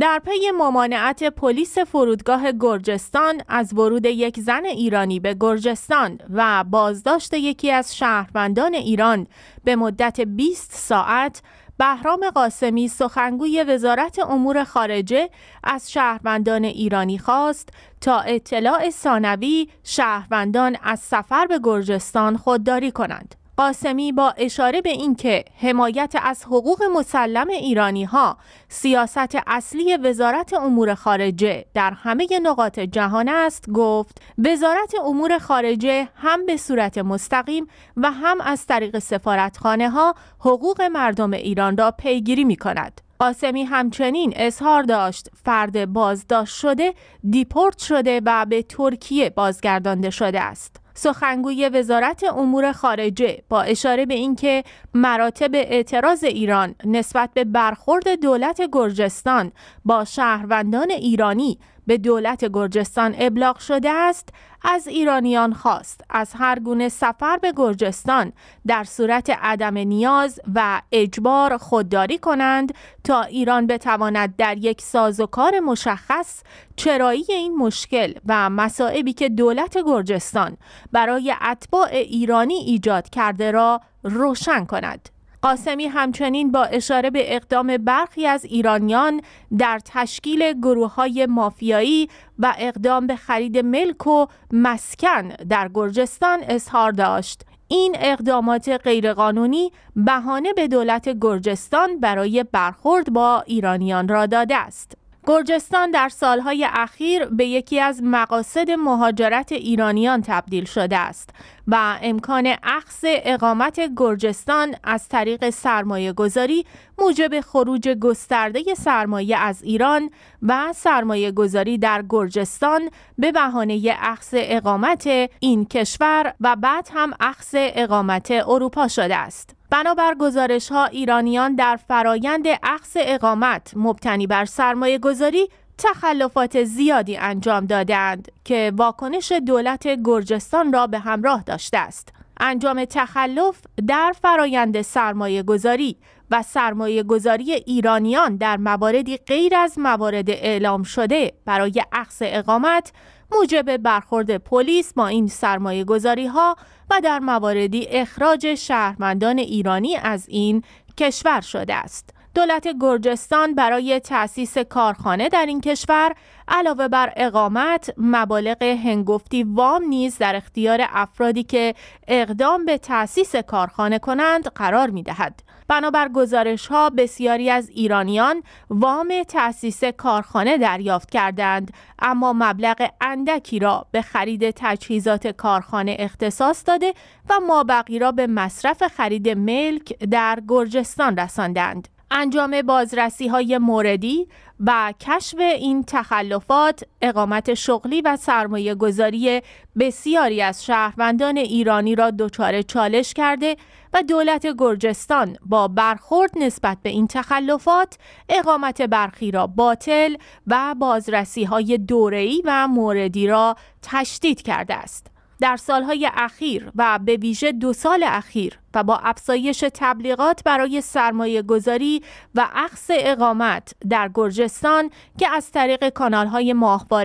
در پی ممانعت پلیس فرودگاه گرجستان از ورود یک زن ایرانی به گرجستان و بازداشت یکی از شهروندان ایران به مدت 20 ساعت بهرام قاسمی سخنگوی وزارت امور خارجه از شهروندان ایرانی خواست تا اطلاع ثانوی شهروندان از سفر به گرجستان خودداری کنند قاسمی با اشاره به اینکه حمایت از حقوق مسلم ایرانی ها سیاست اصلی وزارت امور خارجه در همه نقاط جهان است گفت وزارت امور خارجه هم به صورت مستقیم و هم از طریق سفارتخانه ها حقوق مردم ایران را پیگیری می کند. قاسمی همچنین اظهار داشت فرد بازداشت شده دیپورت شده و به ترکیه بازگردانده شده است. سخنگوی وزارت امور خارجه با اشاره به اینکه مراتب اعتراض ایران نسبت به برخورد دولت گرجستان با شهروندان ایرانی به دولت گرجستان ابلاغ شده است از ایرانیان خواست از هر گونه سفر به گرجستان در صورت عدم نیاز و اجبار خودداری کنند تا ایران بتواند در یک سازوکار مشخص چرایی این مشکل و مسائبی که دولت گرجستان برای اتباع ایرانی ایجاد کرده را روشن کند. قاسمی همچنین با اشاره به اقدام برخی از ایرانیان در تشکیل گروه های مافیایی و اقدام به خرید ملک و مسکن در گرجستان اظهار داشت. این اقدامات غیرقانونی بهانه به دولت گرجستان برای برخورد با ایرانیان را داده است. گرجستان در سالهای اخیر به یکی از مقاصد مهاجرت ایرانیان تبدیل شده است و امکان اخذ اقامت گرجستان از طریق سرمایه گذاری موجب خروج گسترده سرمایه از ایران و سرمایه گذاری در گرجستان به بهانه اخذ اقامت این کشور و بعد هم اخذ اقامت اروپا شده است. بنابر گزارش ها ایرانیان در فرایند عقص اقامت مبتنی بر سرمایه گذاری تخلفات زیادی انجام دادند که واکنش دولت گرجستان را به همراه داشته است. انجام تخلف در فرایند سرمایه گذاری و سرمایه گذاری ایرانیان در مواردی غیر از موارد اعلام شده برای عقص اقامت موجب برخورد پلیس با این سرمایه گذاری ها و در مواردی اخراج شهرمندان ایرانی از این کشور شده است. دولت گرجستان برای تأسیس کارخانه در این کشور علاوه بر اقامت مبالغ هنگفتی وام نیز در اختیار افرادی که اقدام به تأسیس کارخانه کنند قرار می دهد. بنابر گزارش ها بسیاری از ایرانیان وام تأسیس کارخانه دریافت کردند اما مبلغ اندکی را به خرید تجهیزات کارخانه اختصاص داده و مابقی را به مصرف خرید ملک در گرجستان رساندند. انجام بازرسی های موردی و کشف این تخلفات اقامت شغلی و سرمایه گذاری بسیاری از شهروندان ایرانی را دچار چالش کرده و دولت گرجستان با برخورد نسبت به این تخلفات اقامت برخی را باطل و بازرسی های دوره‌ای و موردی را تشدید کرده است. در سالهای اخیر و به ویژه دو سال اخیر و با افزایش تبلیغات برای سرمایه گذاری و عقص اقامت در گرجستان که از طریق کانالهای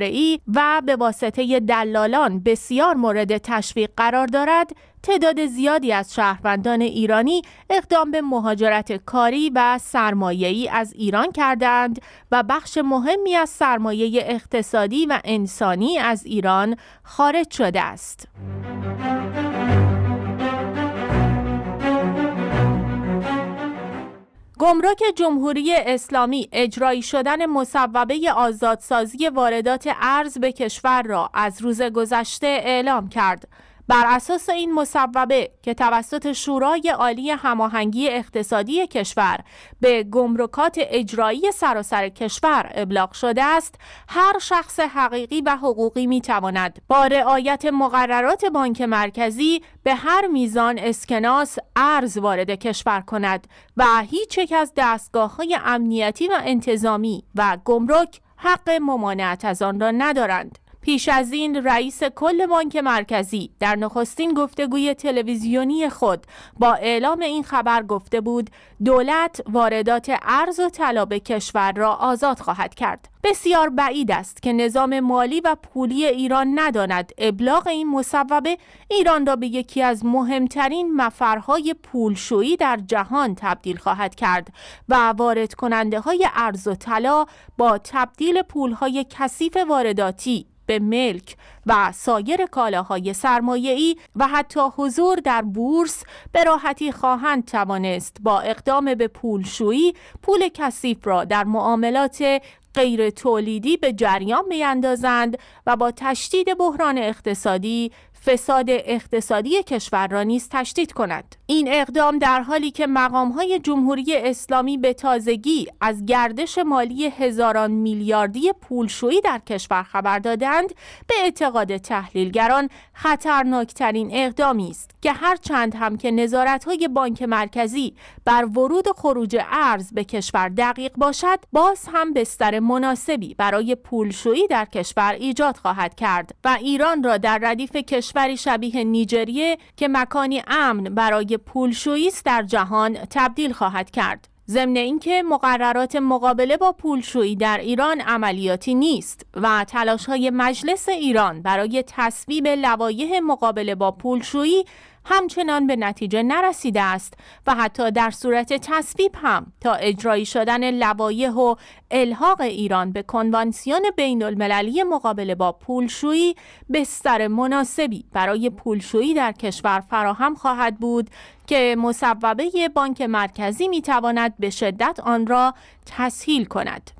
ای و به واسطه دلالان بسیار مورد تشویق قرار دارد تعداد زیادی از شهروندان ایرانی اقدام به مهاجرت کاری و سرمایه‌ای از ایران کردند و بخش مهمی از سرمایه اقتصادی و انسانی از ایران خارج شده است. گمرک جمهوری اسلامی اجرایی شدن مصوبه آزادسازی واردات ارز به کشور را از روز گذشته اعلام کرد. بر اساس این مصوبه که توسط شورای عالی هماهنگی اقتصادی کشور به گمرکات اجرایی سراسر کشور ابلاغ شده است هر شخص حقیقی و حقوقی می تواند با رعایت مقررات بانک مرکزی به هر میزان اسکناس ارز وارد کشور کند و هیچ یک از دستگاه های امنیتی و انتظامی و گمرک حق ممانعت از آن را ندارند پیش از این رئیس کل بانک مرکزی در نخستین گفتگوی تلویزیونی خود با اعلام این خبر گفته بود دولت واردات ارز و طلا به کشور را آزاد خواهد کرد بسیار بعید است که نظام مالی و پولی ایران نداند ابلاغ این مصوبه ایران را به یکی از مهمترین مفرهای پولشویی در جهان تبدیل خواهد کرد و وارد کننده های ارز و طلا با تبدیل پولهای کثیف وارداتی به ملک و سایر کالاهای سرمایه‌ای و حتی حضور در بورس به راحتی خواهند توانست با اقدام به پولشویی پول کثیف را در معاملات غیر تولیدی به جریان میاندازند و با تشدید بحران اقتصادی فساد اقتصادی کشور را نیز تشدید کند این اقدام در حالی که های جمهوری اسلامی به تازگی از گردش مالی هزاران میلیاردی پولشویی در کشور خبر دادند به اعتقاد تحلیلگران خطرناکترین اقدامی است که هرچند هم که های بانک مرکزی بر ورود خروج ارز به کشور دقیق باشد باز هم بستر مناسبی برای پولشویی در کشور ایجاد خواهد کرد و ایران را در ردیف کشور کشوری شبیه نیجریه که مکانی امن برای پولشویی است در جهان تبدیل خواهد کرد. ضمن اینکه مقررات مقابله با پولشویی در ایران عملیاتی نیست و تلاش های مجلس ایران برای تصویب لوایح مقابله با پولشویی همچنان به نتیجه نرسیده است و حتی در صورت تصویب هم تا اجرایی شدن لوایح و الحاق ایران به کنوانسیون بین المللی مقابله با پولشویی بستر مناسبی برای پولشویی در کشور فراهم خواهد بود که مصوبه بانک مرکزی میتواند به شدت آن را تسهیل کند.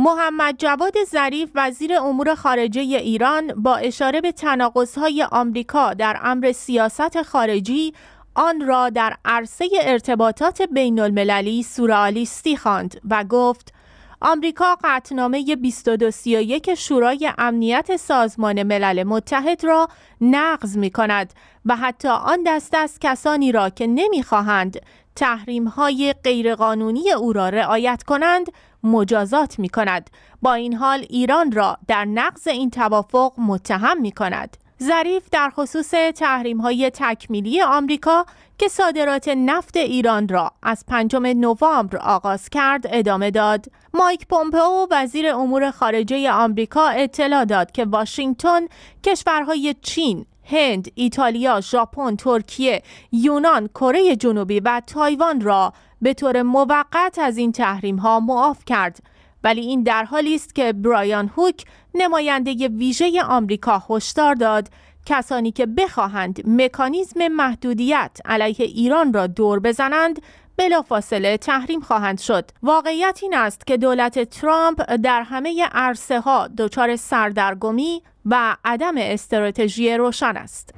محمد جواد ظریف وزیر امور خارجه ایران با اشاره به تناقض‌های آمریکا در امر سیاست خارجی آن را در عرصه ارتباطات بین المللی سورالیستی خواند و گفت آمریکا قطنامه 2231 شورای امنیت سازمان ملل متحد را نقض می کند و حتی آن دست از کسانی را که نمیخواهند تحریم های غیرقانونی او را رعایت کنند مجازات می کند. با این حال ایران را در نقض این توافق متهم می کند. ظریف در خصوص تحریم های تکمیلی آمریکا که صادرات نفت ایران را از پنجم نوامبر آغاز کرد ادامه داد. مایک پومپئو وزیر امور خارجه آمریکا اطلاع داد که واشنگتن کشورهای چین، هند، ایتالیا، ژاپن، ترکیه، یونان، کره جنوبی و تایوان را به طور موقت از این تحریم ها معاف کرد ولی این در حالی است که برایان هوک نماینده ویژه آمریکا هشدار داد کسانی که بخواهند مکانیزم محدودیت علیه ایران را دور بزنند بلافاصله تحریم خواهند شد واقعیت این است که دولت ترامپ در همه عرصه ها دچار سردرگمی و عدم استراتژی روشن است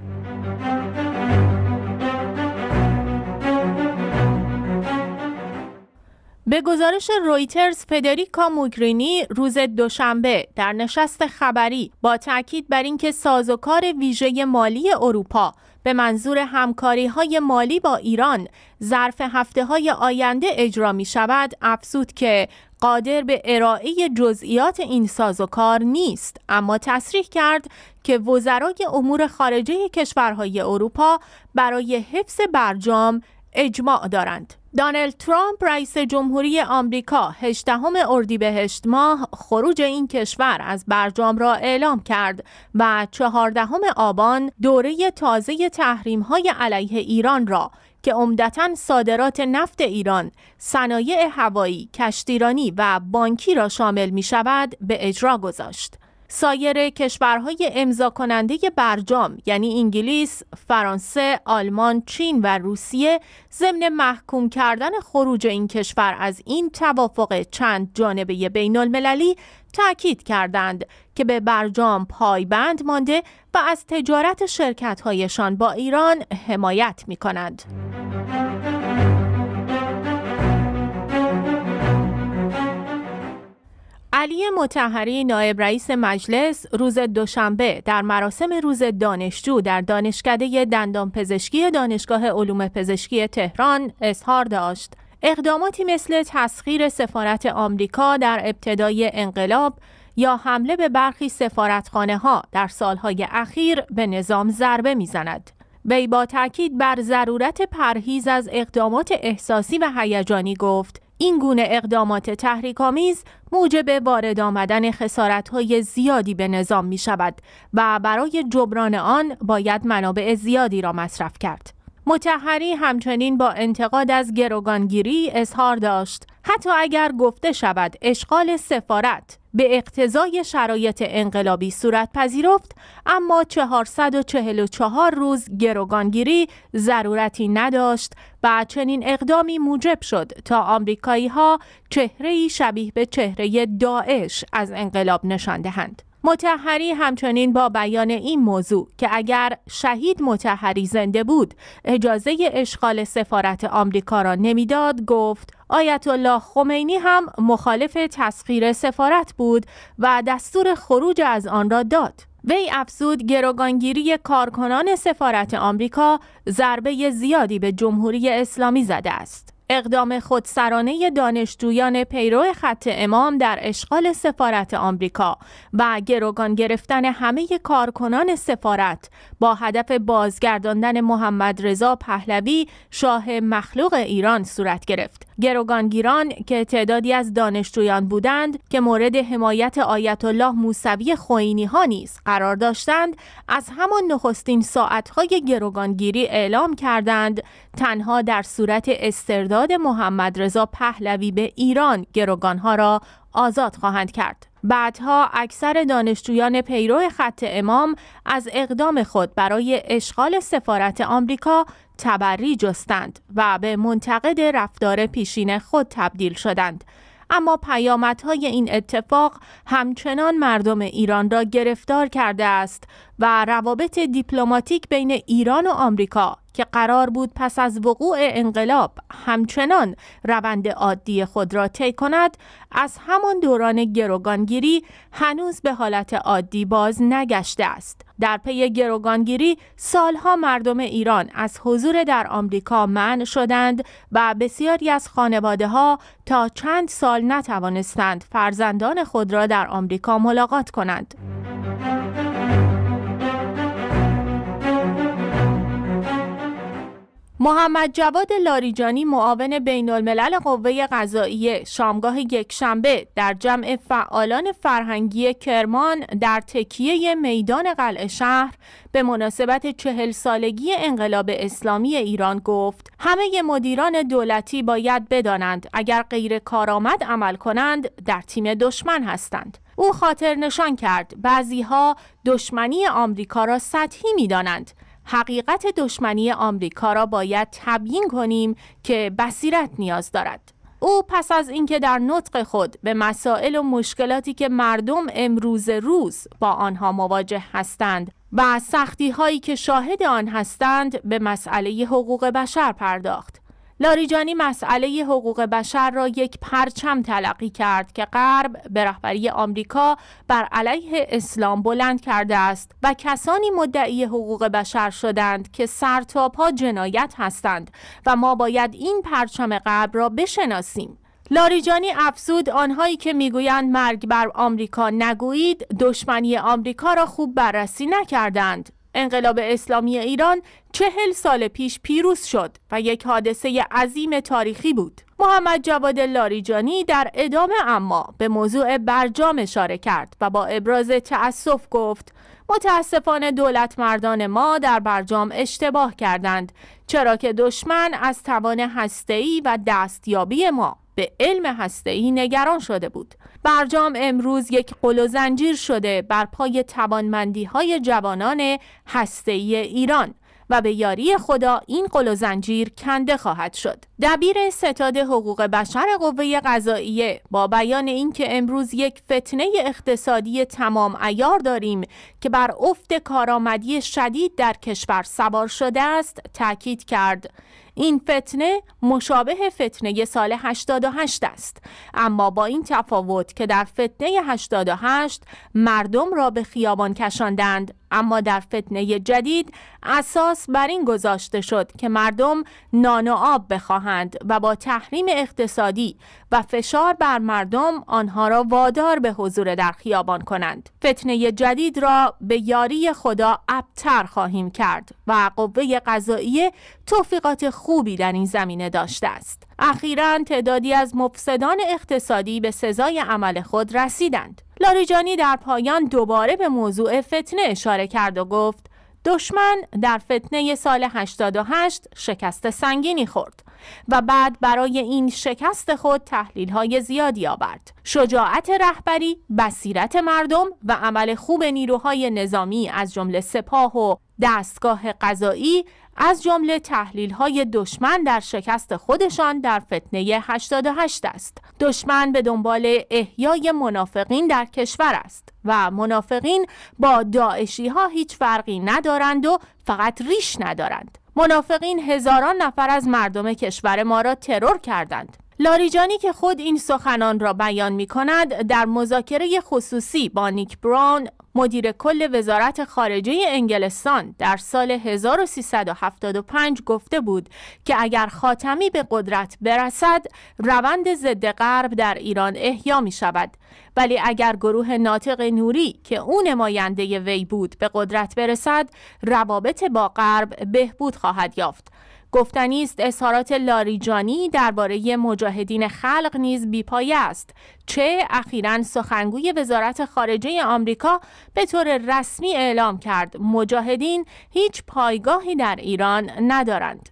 به گزارش رویترز فدریکا موگرینی روز دوشنبه در نشست خبری با تاکید بر اینکه سازوکار ویژه مالی اروپا به منظور همکاری های مالی با ایران ظرف هفته های آینده اجرا می شود افزود که قادر به ارائه جزئیات این سازوکار نیست اما تصریح کرد که وزرای امور خارجه کشورهای اروپا برای حفظ برجام اجماع دارند دانلد ترامپ رئیس جمهوری آمریکا 18 اردیبهشت ماه خروج این کشور از برجام را اعلام کرد و چهاردهم آبان دوره تازه تحریم های علیه ایران را که عمدتا صادرات نفت ایران، صنایع هوایی، کشتیرانی و بانکی را شامل می شود به اجرا گذاشت. سایر کشورهای امضا کننده برجام یعنی انگلیس، فرانسه، آلمان، چین و روسیه ضمن محکوم کردن خروج این کشور از این توافق چند جانبه بین المللی تاکید کردند که به برجام پایبند مانده و از تجارت شرکت‌هایشان با ایران حمایت می کنند. علی متحری نایب رئیس مجلس روز دوشنبه در مراسم روز دانشجو در دانشکده دندانپزشکی دانشگاه علوم پزشکی تهران اظهار داشت اقداماتی مثل تسخیر سفارت آمریکا در ابتدای انقلاب یا حمله به برخی سفارتخانه ها در سالهای اخیر به نظام ضربه میزند. وی با تاکید بر ضرورت پرهیز از اقدامات احساسی و هیجانی گفت این گونه اقدامات تحریک‌آمیز موجب وارد آمدن خسارت‌های زیادی به نظام می و برای جبران آن باید منابع زیادی را مصرف کرد. متحری همچنین با انتقاد از گروگانگیری اظهار داشت حتی اگر گفته شود اشغال سفارت به اقتضای شرایط انقلابی صورت پذیرفت اما 444 روز گروگانگیری ضرورتی نداشت و چنین اقدامی موجب شد تا آمریکایی ها چهره شبیه به چهره داعش از انقلاب نشان دهند متحری همچنین با بیان این موضوع که اگر شهید متحری زنده بود اجازه اشغال سفارت آمریکا را نمیداد گفت آیت الله خمینی هم مخالف تسخیر سفارت بود و دستور خروج از آن را داد وی افزود گروگانگیری کارکنان سفارت آمریکا ضربه زیادی به جمهوری اسلامی زده است اقدام خودسرانه دانشجویان پیرو خط امام در اشغال سفارت آمریکا و گروگان گرفتن همه کارکنان سفارت با هدف بازگرداندن محمد رضا پهلوی شاه مخلوق ایران صورت گرفت گروگانگیران که تعدادی از دانشجویان بودند که مورد حمایت آیت الله موسوی خوینی ها نیز قرار داشتند از همان نخستین ساعتهای گروگانگیری اعلام کردند تنها در صورت استرداد محمد رضا پهلوی به ایران گروگانها را آزاد خواهند کرد. بعدها اکثر دانشجویان پیرو خط امام از اقدام خود برای اشغال سفارت آمریکا تبری جستند و به منتقد رفتار پیشین خود تبدیل شدند اما پیامدهای این اتفاق همچنان مردم ایران را گرفتار کرده است و روابط دیپلماتیک بین ایران و آمریکا که قرار بود پس از وقوع انقلاب همچنان روند عادی خود را طی کند از همان دوران گروگانگیری هنوز به حالت عادی باز نگشته است در پی گروگانگیری سالها مردم ایران از حضور در آمریکا منع شدند و بسیاری از خانواده ها تا چند سال نتوانستند فرزندان خود را در آمریکا ملاقات کنند محمد جواد لاریجانی معاون بین الملل قوه قضاییه شامگاه یکشنبه در جمع فعالان فرهنگی کرمان در تکیه میدان قلع شهر به مناسبت چهل سالگی انقلاب اسلامی ایران گفت همه مدیران دولتی باید بدانند اگر غیر کارآمد عمل کنند در تیم دشمن هستند او خاطر نشان کرد بعضیها دشمنی آمریکا را سطحی می دانند حقیقت دشمنی آمریکا را باید تبیین کنیم که بصیرت نیاز دارد. او پس از اینکه در نطق خود به مسائل و مشکلاتی که مردم امروز روز با آنها مواجه هستند و سختی هایی که شاهد آن هستند به مسئله حقوق بشر پرداخت لاریجانی مسئله حقوق بشر را یک پرچم تلقی کرد که غرب به رهبری آمریکا بر علیه اسلام بلند کرده است و کسانی مدعی حقوق بشر شدند که سرتاپا جنایت هستند و ما باید این پرچم غرب را بشناسیم لاریجانی افزود آنهایی که میگویند مرگ بر آمریکا نگویید دشمنی آمریکا را خوب بررسی نکردند انقلاب اسلامی ایران چهل سال پیش پیروز شد و یک حادثه عظیم تاریخی بود. محمد جواد لاریجانی در ادامه اما به موضوع برجام اشاره کرد و با ابراز تأسف گفت متاسفانه دولت مردان ما در برجام اشتباه کردند چرا که دشمن از توان هسته‌ای و دستیابی ما به علم هسته‌ای نگران شده بود. برجام امروز یک قل و زنجیر شده بر پای توانمندی های جوانان هسته‌ای ایران و به یاری خدا این قل و زنجیر کنده خواهد شد دبیر ستاد حقوق بشر قوه قضاییه با بیان اینکه امروز یک فتنه اقتصادی تمام ایار داریم که بر افت کارآمدی شدید در کشور سوار شده است تاکید کرد این فتنه مشابه فتنه سال 88 است اما با این تفاوت که در فتنه 88 مردم را به خیابان کشاندند اما در فتنه جدید اساس بر این گذاشته شد که مردم نان و آب بخواهند و با تحریم اقتصادی و فشار بر مردم آنها را وادار به حضور در خیابان کنند فتنه جدید را به یاری خدا ابتر خواهیم کرد و قوه قضاییه توفیقات خوبی در این زمینه داشته است اخیرا تعدادی از مفسدان اقتصادی به سزای عمل خود رسیدند لاریجانی در پایان دوباره به موضوع فتنه اشاره کرد و گفت دشمن در فتنه سال 88 شکست سنگینی خورد و بعد برای این شکست خود تحلیل های زیادی آورد شجاعت رهبری، بصیرت مردم و عمل خوب نیروهای نظامی از جمله سپاه و دستگاه قضایی از جمله تحلیل های دشمن در شکست خودشان در فتنه 88 است. دشمن به دنبال احیای منافقین در کشور است و منافقین با داعشی ها هیچ فرقی ندارند و فقط ریش ندارند. منافقین هزاران نفر از مردم کشور ما را ترور کردند. لاریجانی که خود این سخنان را بیان می کند در مذاکره خصوصی با نیک براون مدیر کل وزارت خارجه انگلستان در سال 1375 گفته بود که اگر خاتمی به قدرت برسد روند ضد غرب در ایران احیا می شود ولی اگر گروه ناطق نوری که او نماینده وی بود به قدرت برسد روابط با غرب بهبود خواهد یافت گفتنی است اظهارات لاریجانی درباره مجاهدین خلق نیز بیپایه است چه اخیرا سخنگوی وزارت خارجه آمریکا به طور رسمی اعلام کرد مجاهدین هیچ پایگاهی در ایران ندارند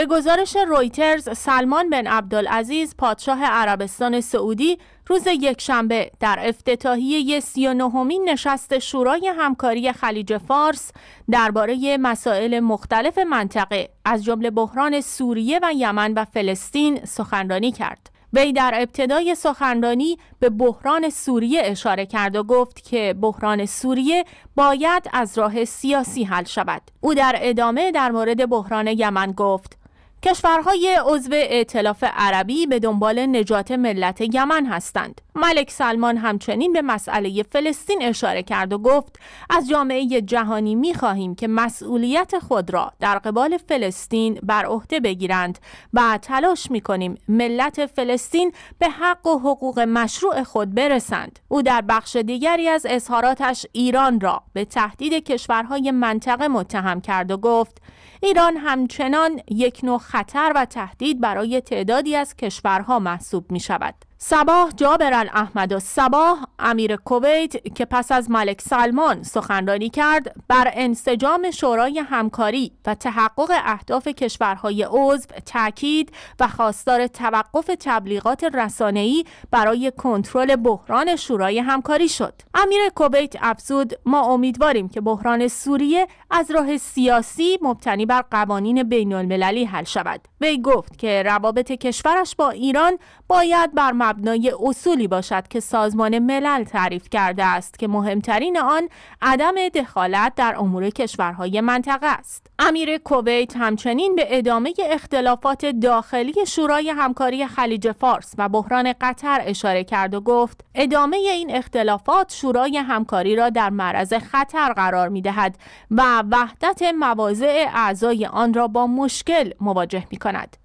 به گزارش رویترز سلمان بن عبدالعزیز پادشاه عربستان سعودی روز یکشنبه در افتتاحیه 39 نشست شورای همکاری خلیج فارس درباره مسائل مختلف منطقه از جمله بحران سوریه و یمن و فلسطین سخنرانی کرد. وی در ابتدای سخنرانی به بحران سوریه اشاره کرد و گفت که بحران سوریه باید از راه سیاسی حل شود. او در ادامه در مورد بحران یمن گفت کشورهای عضو ائتلاف عربی به دنبال نجات ملت یمن هستند. ملک سلمان همچنین به مسئله فلسطین اشاره کرد و گفت از جامعه جهانی می خواهیم که مسئولیت خود را در قبال فلسطین بر عهده بگیرند و تلاش می کنیم ملت فلسطین به حق و حقوق مشروع خود برسند. او در بخش دیگری از اظهاراتش ایران را به تهدید کشورهای منطقه متهم کرد و گفت ایران همچنان یک نوع خطر و تهدید برای تعدادی از کشورها محسوب می شود. سباه جابر احمد و سباه امیر کویت که پس از ملک سلمان سخنرانی کرد بر انسجام شورای همکاری و تحقق اهداف کشورهای عضو تاکید و خواستار توقف تبلیغات رسانه‌ای برای کنترل بحران شورای همکاری شد. امیر کویت افزود ما امیدواریم که بحران سوریه از راه سیاسی مبتنی بر قوانین بین المللی حل شود. وی گفت که روابط کشورش با ایران باید بر مبنای اصولی باشد که سازمان ملل تعریف کرده است که مهمترین آن عدم دخالت در امور کشورهای منطقه است. امیر کویت همچنین به ادامه اختلافات داخلی شورای همکاری خلیج فارس و بحران قطر اشاره کرد و گفت ادامه این اختلافات شورای همکاری را در معرض خطر قرار می دهد و وحدت مواضع اعضای آن را با مشکل مواجه می کند.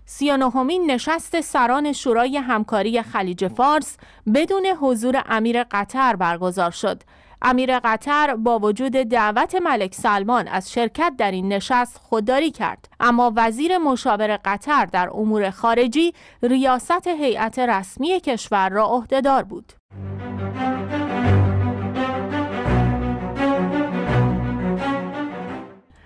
همین نشست سران شورای همکاری خلیج فارس بدون حضور امیر قطر برگزار شد. امیر قطر با وجود دعوت ملک سلمان از شرکت در این نشست خودداری کرد اما وزیر مشاور قطر در امور خارجی ریاست هیئت رسمی کشور را عهدهدار بود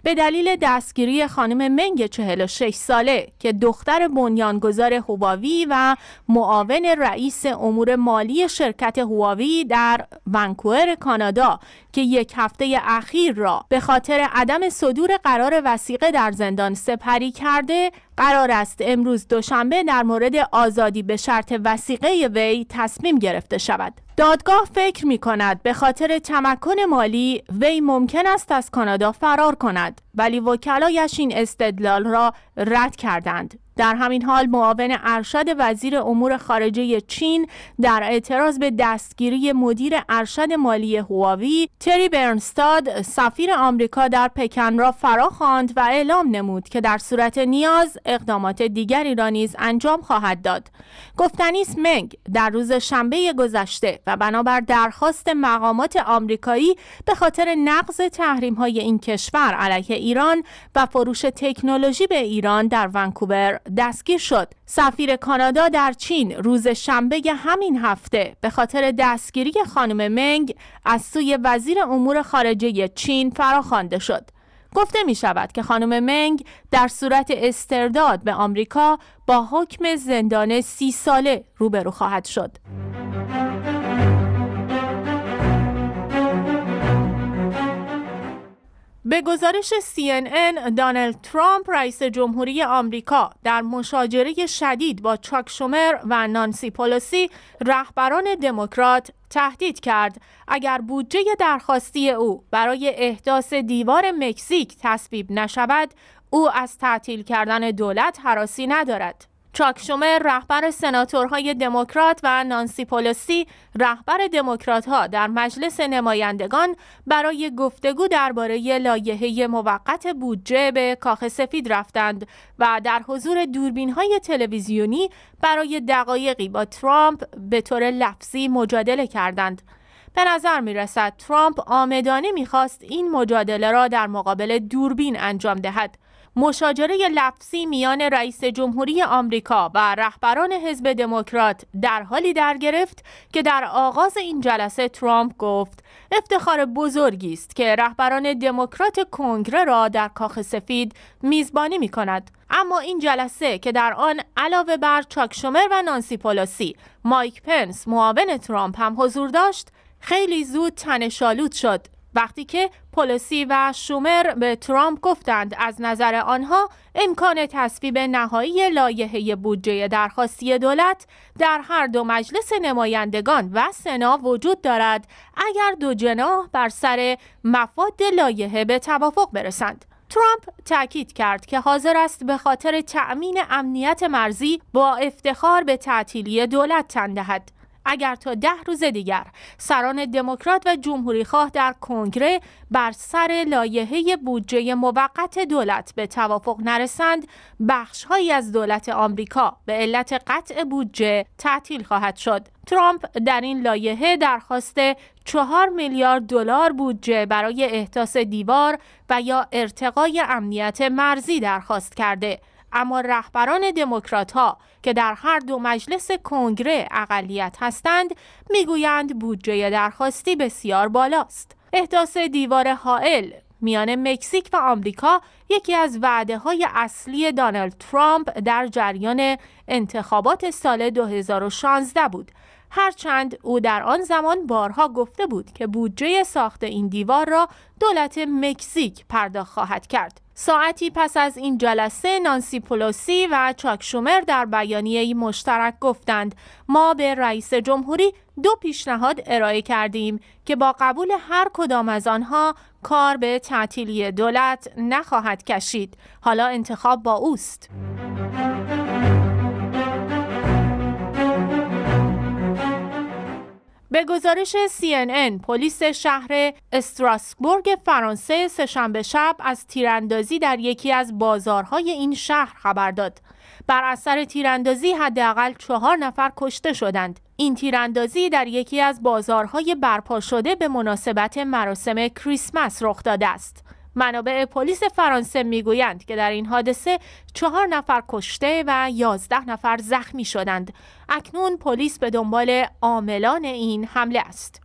به دلیل دستگیری خانم منگ 46 ساله که دختر بنیانگذار هواوی و معاون رئیس امور مالی شرکت هواوی در ونکوور کانادا که یک هفته اخیر را به خاطر عدم صدور قرار وسیقه در زندان سپری کرده قرار است امروز دوشنبه در مورد آزادی به شرط وسیقه وی تصمیم گرفته شود دادگاه فکر می کند به خاطر تمکن مالی وی ممکن است از کانادا فرار کند ولی وکلایش این استدلال را رد کردند در همین حال معاون ارشد وزیر امور خارجه چین در اعتراض به دستگیری مدیر ارشد مالی هواوی تری برنستاد سفیر آمریکا در پکن را فرا خواند و اعلام نمود که در صورت نیاز اقدامات دیگری را نیز انجام خواهد داد گفتنی است منگ در روز شنبه گذشته و بنابر درخواست مقامات آمریکایی به خاطر نقض تحریم های این کشور علیه ایران و فروش تکنولوژی به ایران در ونکوور دستگیر شد. سفیر کانادا در چین روز شنبه همین هفته به خاطر دستگیری خانم منگ از سوی وزیر امور خارجه چین فراخوانده شد. گفته می شود که خانم منگ در صورت استرداد به آمریکا با حکم زندان سی ساله روبرو خواهد شد. به گزارش CNN، دانلد ترامپ رئیس جمهوری آمریکا در مشاجره شدید با چاک شومر و نانسی پولوسی رهبران دموکرات تهدید کرد اگر بودجه درخواستی او برای احداث دیوار مکزیک تصویب نشود او از تعطیل کردن دولت حراسی ندارد چاک شومر رهبر سناتورهای دموکرات و نانسی پولوسی رهبر دموکراتها در مجلس نمایندگان برای گفتگو درباره لایحه موقت بودجه به کاخ سفید رفتند و در حضور های تلویزیونی برای دقایقی با ترامپ به طور لفظی مجادله کردند. به نظر می ترامپ آمدانه میخواست این مجادله را در مقابل دوربین انجام دهد. مشاجره لفظی میان رئیس جمهوری آمریکا و رهبران حزب دموکرات در حالی در گرفت که در آغاز این جلسه ترامپ گفت افتخار بزرگی است که رهبران دموکرات کنگره را در کاخ سفید میزبانی می کند. اما این جلسه که در آن علاوه بر چاک شومر و نانسی پولوسی مایک پنس معاون ترامپ هم حضور داشت خیلی زود تنشالود شد وقتی که پولسی و شومر به ترامپ گفتند از نظر آنها امکان تصویب نهایی لایحه بودجه درخواستی دولت در هر دو مجلس نمایندگان و سنا وجود دارد اگر دو جناح بر سر مفاد لایحه به توافق برسند ترامپ تاکید کرد که حاضر است به خاطر تأمین امنیت مرزی با افتخار به تعطیلی دولت تن دهد اگر تا ده روز دیگر سران دموکرات و جمهوری خواه در کنگره بر سر لایحه بودجه موقت دولت به توافق نرسند بخشهایی از دولت آمریکا به علت قطع بودجه تعطیل خواهد شد ترامپ در این لایحه درخواست چهار میلیارد دلار بودجه برای احداث دیوار و یا ارتقای امنیت مرزی درخواست کرده اما رهبران دموکرات ها که در هر دو مجلس کنگره اقلیت هستند میگویند بودجه درخواستی بسیار بالاست احداث دیوار حائل میان مکزیک و آمریکا یکی از وعده های اصلی دانالد ترامپ در جریان انتخابات سال 2016 بود هرچند او در آن زمان بارها گفته بود که بودجه ساخت این دیوار را دولت مکزیک پرداخت خواهد کرد ساعتی پس از این جلسه نانسی پولوسی و چاک شومر در بیانیه مشترک گفتند ما به رئیس جمهوری دو پیشنهاد ارائه کردیم که با قبول هر کدام از آنها کار به تعطیلی دولت نخواهد کشید حالا انتخاب با اوست به گزارش CNN پلیس شهر استراسبورگ فرانسه سهشنبه شب از تیراندازی در یکی از بازارهای این شهر خبر داد. بر اثر تیراندازی حداقل چهار نفر کشته شدند. این تیراندازی در یکی از بازارهای برپا شده به مناسبت مراسم کریسمس رخ داده است. منابع پلیس فرانسه میگویند که در این حادثه چهار نفر کشته و یازده نفر زخمی شدند اکنون پلیس به دنبال عاملان این حمله است.